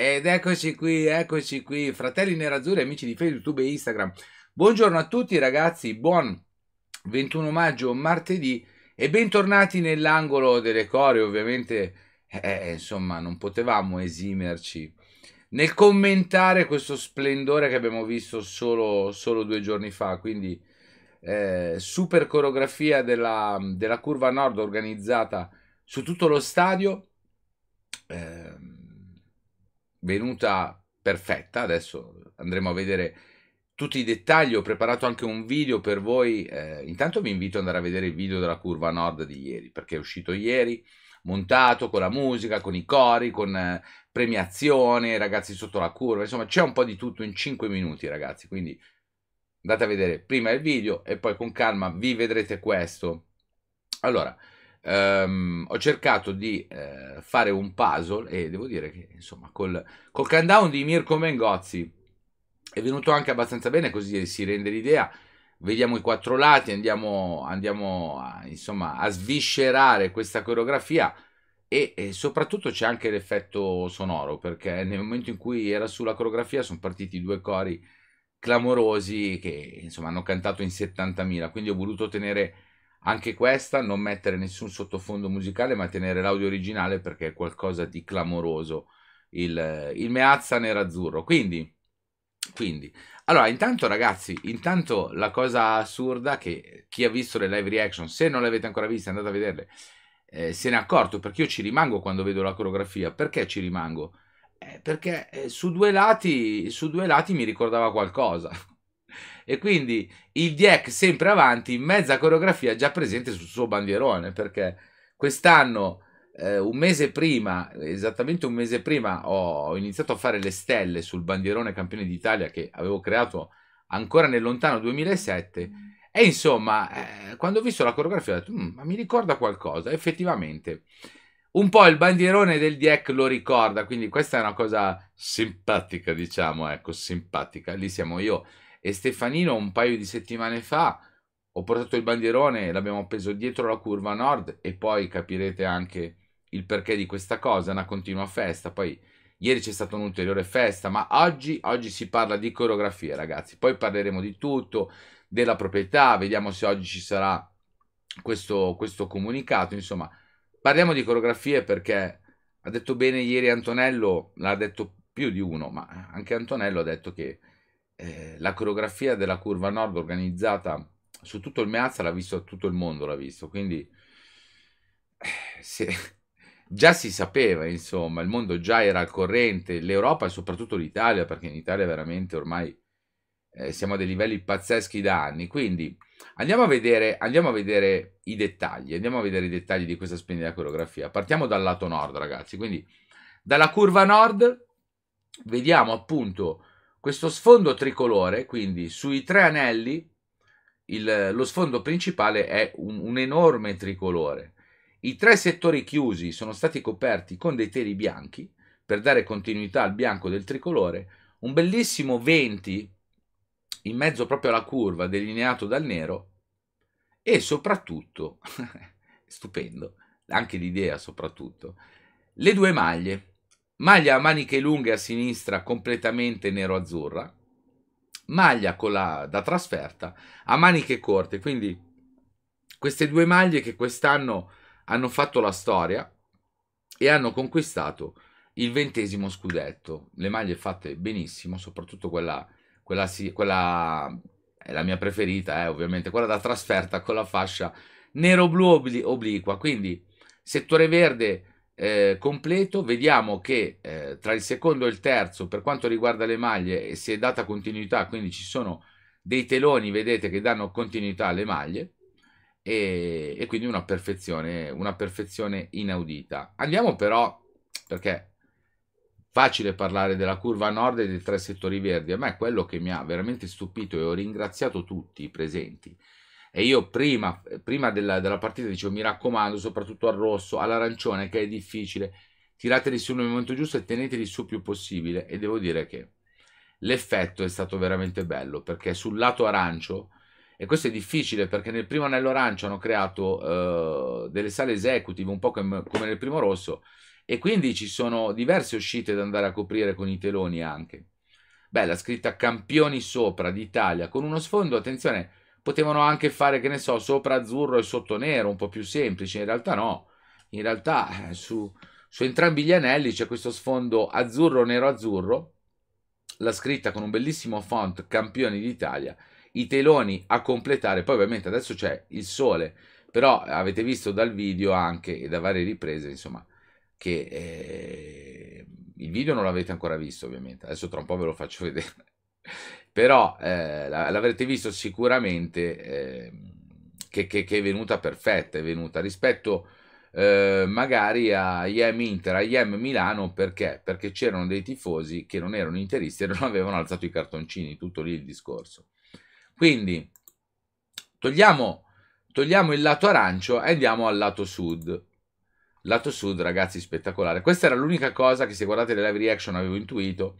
Ed eccoci qui, eccoci qui, fratelli nerazzurri, amici di Facebook, YouTube e Instagram. Buongiorno a tutti ragazzi, buon 21 maggio, martedì e bentornati nell'angolo delle core, ovviamente, eh, eh, insomma, non potevamo esimerci nel commentare questo splendore che abbiamo visto solo, solo due giorni fa, quindi eh, super coreografia della, della, curva nord organizzata su tutto lo stadio. Eh, venuta perfetta, adesso andremo a vedere tutti i dettagli, ho preparato anche un video per voi, eh, intanto vi invito ad andare a vedere il video della curva nord di ieri, perché è uscito ieri, montato con la musica, con i cori, con eh, premiazione, ragazzi sotto la curva, insomma c'è un po' di tutto in 5 minuti ragazzi, quindi andate a vedere prima il video e poi con calma vi vedrete questo. Allora, Um, ho cercato di uh, fare un puzzle e devo dire che insomma col, col countdown di Mirko Mengozzi è venuto anche abbastanza bene così si rende l'idea vediamo i quattro lati andiamo, andiamo a, insomma a sviscerare questa coreografia e, e soprattutto c'è anche l'effetto sonoro perché nel momento in cui era sulla coreografia sono partiti due cori clamorosi che insomma hanno cantato in 70.000 quindi ho voluto tenere anche questa non mettere nessun sottofondo musicale ma tenere l'audio originale perché è qualcosa di clamoroso. Il, il Meazza nerazzurro. Quindi, quindi, allora intanto ragazzi, intanto la cosa assurda che chi ha visto le live reaction, se non le avete ancora viste andate a vederle, eh, se ne è accorto perché io ci rimango quando vedo la coreografia. Perché ci rimango? Eh, perché eh, su, due lati, su due lati mi ricordava qualcosa. E quindi il Dieck sempre avanti, in mezza coreografia già presente sul suo bandierone, perché quest'anno, eh, un mese prima, esattamente un mese prima, ho iniziato a fare le stelle sul bandierone campione d'Italia che avevo creato ancora nel lontano 2007. E insomma, eh, quando ho visto la coreografia ho detto, mm, ma mi ricorda qualcosa, effettivamente. Un po' il bandierone del Dieck lo ricorda, quindi questa è una cosa simpatica, diciamo, ecco, simpatica. Lì siamo io e Stefanino un paio di settimane fa ho portato il bandierone l'abbiamo appeso dietro la curva nord e poi capirete anche il perché di questa cosa, una continua festa, poi ieri c'è stata un'ulteriore festa, ma oggi, oggi si parla di coreografia ragazzi, poi parleremo di tutto, della proprietà, vediamo se oggi ci sarà questo, questo comunicato, insomma parliamo di coreografie perché ha detto bene ieri Antonello, l'ha detto più di uno, ma anche Antonello ha detto che eh, la coreografia della curva nord organizzata su tutto il Meazza l'ha visto tutto il mondo, l'ha visto, quindi eh, si, già si sapeva, insomma, il mondo già era al corrente, l'Europa e soprattutto l'Italia, perché in Italia veramente ormai eh, siamo a dei livelli pazzeschi da anni, quindi andiamo a, vedere, andiamo a vedere i dettagli, andiamo a vedere i dettagli di questa splendida coreografia. Partiamo dal lato nord, ragazzi, quindi dalla curva nord vediamo appunto questo sfondo tricolore, quindi sui tre anelli, il, lo sfondo principale è un, un enorme tricolore. I tre settori chiusi sono stati coperti con dei teli bianchi per dare continuità al bianco del tricolore, un bellissimo 20 in mezzo proprio alla curva delineato dal nero e soprattutto, stupendo, anche l'idea soprattutto, le due maglie maglia a maniche lunghe a sinistra completamente nero-azzurra, maglia con la, da trasferta a maniche corte, quindi queste due maglie che quest'anno hanno fatto la storia e hanno conquistato il ventesimo scudetto. Le maglie fatte benissimo, soprattutto quella, quella, quella è la mia preferita, eh, ovviamente, quella da trasferta con la fascia nero-blu obliqua, quindi settore verde eh, completo vediamo che eh, tra il secondo e il terzo per quanto riguarda le maglie si è data continuità quindi ci sono dei teloni vedete che danno continuità alle maglie e, e quindi una perfezione, una perfezione inaudita andiamo però perché facile parlare della curva nord e dei tre settori verdi a me è quello che mi ha veramente stupito e ho ringraziato tutti i presenti e io prima, prima della, della, partita dicevo mi raccomando, soprattutto al rosso, all'arancione che è difficile, tirateli su nel momento giusto e teneteli su più possibile. E devo dire che l'effetto è stato veramente bello perché sul lato arancio, e questo è difficile perché nel primo anello arancio hanno creato eh, delle sale esecutive, un po' come, come nel primo rosso, e quindi ci sono diverse uscite da andare a coprire con i teloni anche. Bella scritta campioni sopra d'Italia con uno sfondo, attenzione, Potevano anche fare, che ne so, sopra azzurro e sotto nero, un po' più semplice, in realtà no. In realtà eh, su, su entrambi gli anelli c'è questo sfondo azzurro, nero, azzurro, la scritta con un bellissimo font Campioni d'Italia, i teloni a completare, poi ovviamente adesso c'è il sole, però avete visto dal video anche e da varie riprese, insomma, che eh, il video non l'avete ancora visto ovviamente, adesso tra un po' ve lo faccio vedere però eh, l'avrete visto sicuramente eh, che, che, che, è venuta perfetta, è venuta rispetto eh, magari a IEM Inter, a IEM Milano, perché? Perché c'erano dei tifosi che non erano interisti e non avevano alzato i cartoncini, tutto lì il discorso. Quindi togliamo, togliamo il lato arancio e andiamo al lato sud. Lato sud, ragazzi, spettacolare. Questa era l'unica cosa che se guardate le live reaction avevo intuito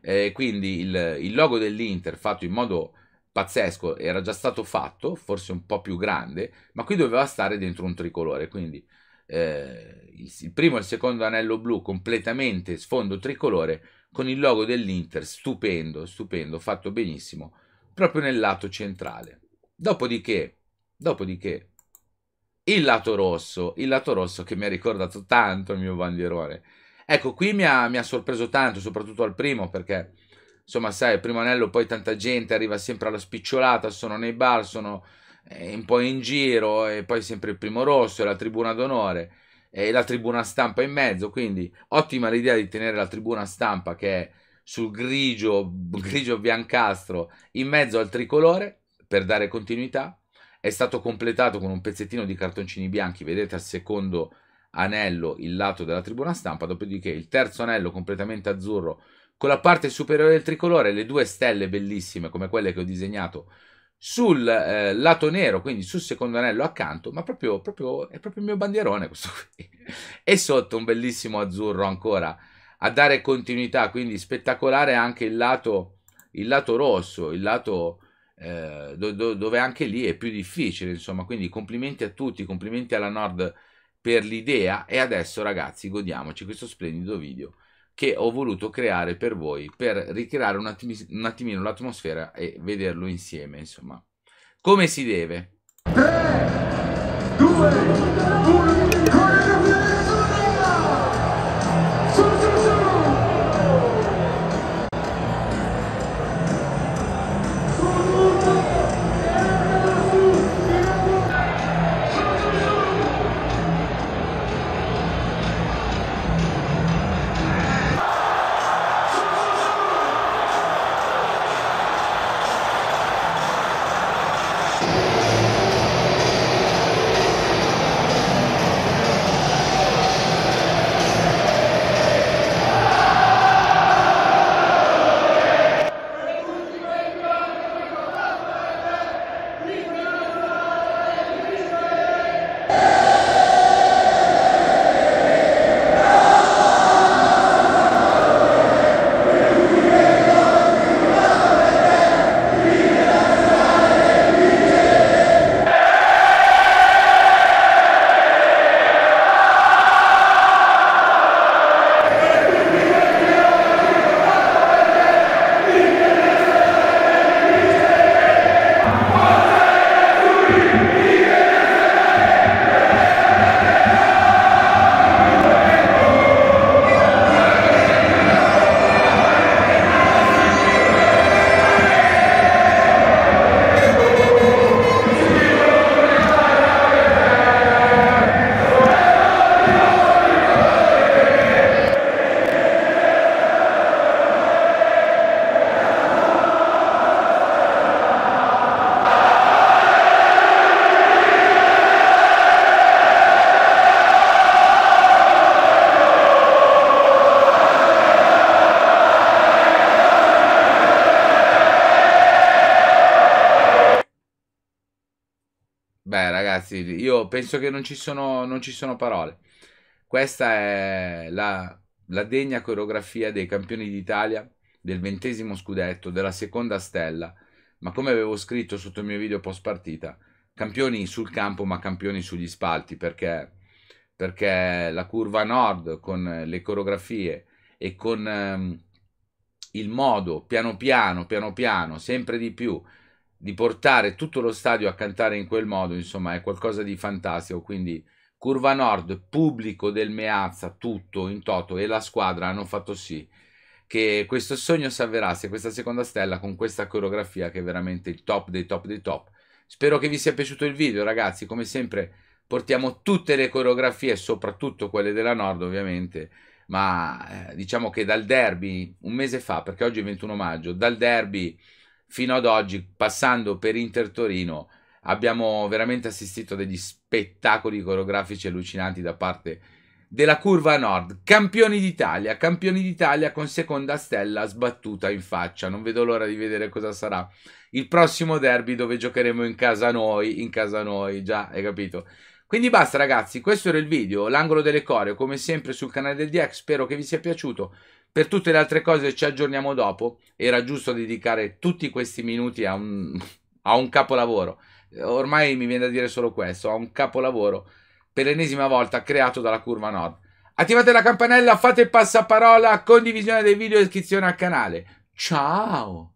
eh, quindi il, il logo dell'Inter fatto in modo pazzesco, era già stato fatto, forse un po' più grande, ma qui doveva stare dentro un tricolore, quindi eh, il, il, primo e il secondo anello blu completamente sfondo tricolore con il logo dell'Inter, stupendo, stupendo, fatto benissimo, proprio nel lato centrale. Dopodiché, dopodiché, il lato rosso, il lato rosso che mi ha ricordato tanto il mio bandierone, Ecco, qui mi ha, mi ha sorpreso tanto, soprattutto al primo, perché insomma, sai, il primo anello poi tanta gente arriva sempre alla spicciolata, sono nei bar, sono eh, un po' in giro e poi sempre il primo rosso e la tribuna d'onore e la tribuna stampa in mezzo, quindi ottima l'idea di tenere la tribuna stampa che è sul grigio, grigio biancastro in mezzo al tricolore per dare continuità, è stato completato con un pezzettino di cartoncini bianchi, vedete al secondo anello il lato della tribuna stampa, dopodiché il terzo anello completamente azzurro con la parte superiore del tricolore, le due stelle bellissime come quelle che ho disegnato sul eh, lato nero, quindi sul secondo anello accanto, ma proprio, proprio, è proprio il mio bandierone questo qui. e sotto un bellissimo azzurro ancora a dare continuità, quindi spettacolare anche il lato, il lato rosso, il lato eh, do, do, dove anche lì è più difficile, insomma, quindi complimenti a tutti, complimenti alla Nord per l'idea e adesso ragazzi godiamoci questo splendido video che ho voluto creare per voi per ricreare un, attimi, un attimino l'atmosfera e vederlo insieme insomma come si deve 3 2 1 ragazzi, io penso che non ci sono, non ci sono parole. Questa è la, la degna coreografia dei campioni d'Italia del ventesimo scudetto, della seconda stella, ma come avevo scritto sotto il mio video post partita, campioni sul campo ma campioni sugli spalti, perché, perché la curva nord con le coreografie e con ehm, il modo piano piano, piano piano, sempre di più di portare tutto lo stadio a cantare in quel modo, insomma, è qualcosa di fantastico. Quindi, Curva Nord, pubblico del Meazza, tutto in toto e la squadra hanno fatto sì che questo sogno si avverasse, questa seconda stella con questa coreografia che è veramente il top dei top dei top. Spero che vi sia piaciuto il video, ragazzi. Come sempre, portiamo tutte le coreografie, soprattutto quelle della Nord, ovviamente. Ma eh, diciamo che dal derby un mese fa, perché oggi è 21 maggio, dal derby fino ad oggi, passando per Inter Torino, abbiamo veramente assistito a degli spettacoli coreografici allucinanti da parte della curva nord, campioni d'Italia, campioni d'Italia con seconda stella sbattuta in faccia. Non vedo l'ora di vedere cosa sarà il prossimo derby dove giocheremo in casa noi, in casa noi, già, hai capito? Quindi basta ragazzi, questo era il video, l'angolo delle core, come sempre sul canale del DX, spero che vi sia piaciuto. Per tutte le altre cose ci aggiorniamo dopo, era giusto dedicare tutti questi minuti a un, a un capolavoro. Ormai mi viene da dire solo questo, a un capolavoro per l'ennesima volta creato dalla Curva Nord. Attivate la campanella, fate passaparola, condivisione dei video e iscrizione al canale. Ciao!